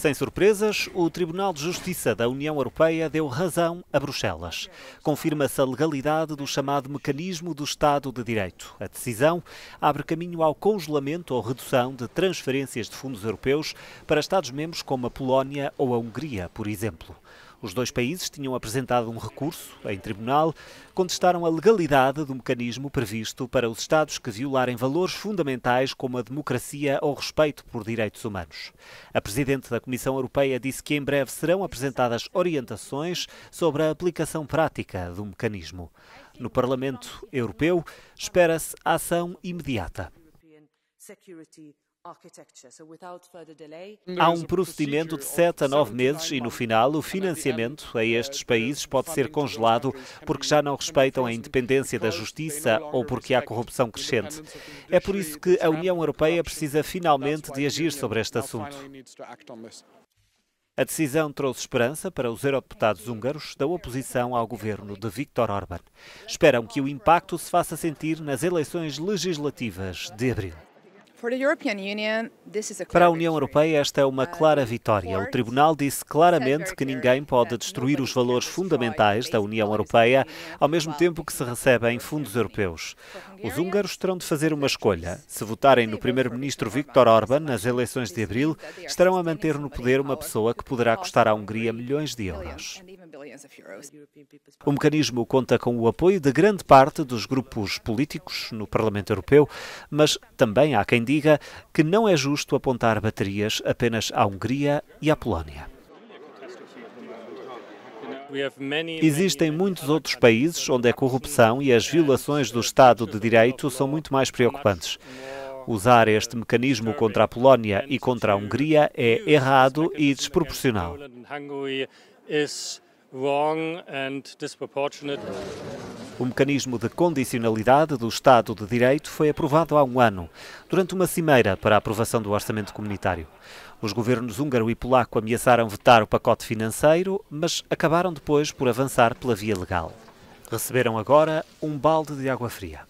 Sem surpresas, o Tribunal de Justiça da União Europeia deu razão a Bruxelas. Confirma-se a legalidade do chamado mecanismo do Estado de Direito. A decisão abre caminho ao congelamento ou redução de transferências de fundos europeus para Estados-membros como a Polónia ou a Hungria, por exemplo. Os dois países tinham apresentado um recurso em tribunal, contestaram a legalidade do mecanismo previsto para os Estados que violarem valores fundamentais como a democracia ou respeito por direitos humanos. A Presidente da Comissão Europeia disse que em breve serão apresentadas orientações sobre a aplicação prática do mecanismo. No Parlamento Europeu, espera-se ação imediata. Há um procedimento de 7 a 9 meses e, no final, o financiamento a uh, estes países pode ser congelado porque já não respeitam a independência da justiça ou porque há corrupção crescente. É por isso que a União Europeia precisa finalmente de agir sobre este assunto. A decisão trouxe esperança para os eurodeputados húngaros da oposição ao governo de Viktor Orban. Esperam que o impacto se faça sentir nas eleições legislativas de abril. Para a União Europeia, esta é uma uh, clara vitória. O Tribunal disse claramente que ninguém pode destruir os valores fundamentais da União Europeia ao mesmo tempo que se recebem fundos europeus. Os húngaros terão de fazer uma escolha. Se votarem no primeiro-ministro Viktor Orban nas eleições de abril, estarão a manter no poder uma pessoa que poderá custar à Hungria milhões de euros. O mecanismo conta com o apoio de grande parte dos grupos políticos no Parlamento Europeu, mas também há quem diga que não é justo apontar baterias apenas à Hungria e à Polónia. Existem muitos outros países onde a corrupção e as violações do Estado de Direito são muito mais preocupantes. Usar este mecanismo contra a Polónia e contra a Hungria é errado e desproporcional. O mecanismo de condicionalidade do Estado de Direito foi aprovado há um ano, durante uma cimeira para a aprovação do orçamento comunitário. Os governos húngaro e polaco ameaçaram vetar o pacote financeiro, mas acabaram depois por avançar pela via legal. Receberam agora um balde de água fria.